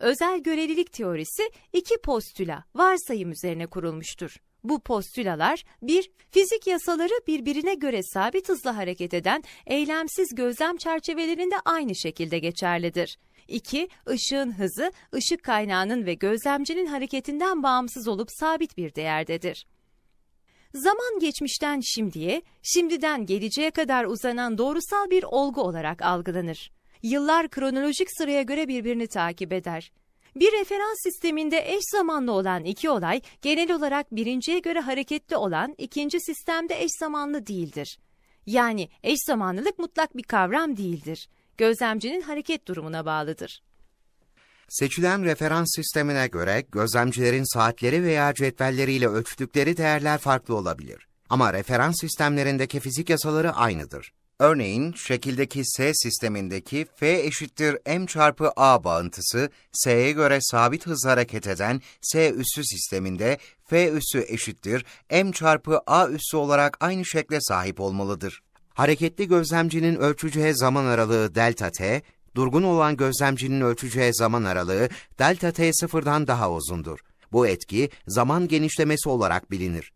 Özel görelilik teorisi iki postüla, varsayım üzerine kurulmuştur. Bu postülalar 1. Fizik yasaları birbirine göre sabit hızla hareket eden eylemsiz gözlem çerçevelerinde aynı şekilde geçerlidir. 2. Işığın hızı, ışık kaynağının ve gözlemcinin hareketinden bağımsız olup sabit bir değerdedir. Zaman geçmişten şimdiye, şimdiden geleceğe kadar uzanan doğrusal bir olgu olarak algılanır yıllar kronolojik sıraya göre birbirini takip eder. Bir referans sisteminde eş zamanlı olan iki olay genel olarak birinciye göre hareketli olan ikinci sistemde eş zamanlı değildir. Yani eş zamanlılık mutlak bir kavram değildir. Gözlemcinin hareket durumuna bağlıdır. Seçilen referans sistemine göre gözlemcilerin saatleri veya cetvelleriyle ölçtükleri değerler farklı olabilir. Ama referans sistemlerindeki fizik yasaları aynıdır. Örneğin şekildeki S sistemindeki F eşittir M çarpı A bağıntısı S'ye göre sabit hızla hareket eden S üssü sisteminde F üssü eşittir M çarpı A üssü olarak aynı şekle sahip olmalıdır. Hareketli gözlemcinin ölçeceği zaman aralığı delta t, durgun olan gözlemcinin ölçeceği zaman aralığı delta t sıfırdan daha uzundur. Bu etki zaman genişlemesi olarak bilinir.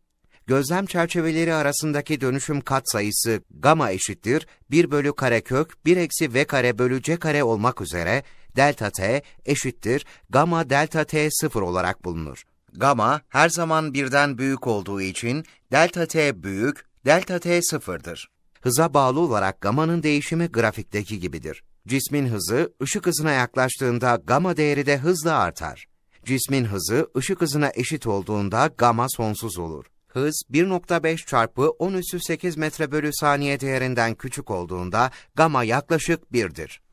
Gözlem çerçeveleri arasındaki dönüşüm katsayısı gama eşittir 1 bölü karekök 1 eksi v kare bölü c kare olmak üzere delta t eşittir gama delta t sıfır olarak bulunur. Gama her zaman birden büyük olduğu için delta t büyük, delta t sıfırdır. Hıza bağlı olarak gamanın değişimi grafikteki gibidir. Cismin hızı ışık hızına yaklaştığında gama değeri de hızla artar. Cismin hızı ışık hızına eşit olduğunda gama sonsuz olur hız 1.5 çarpı 10 üssü 8 metre bölü saniye değerinden küçük olduğunda gama yaklaşık 1'dir.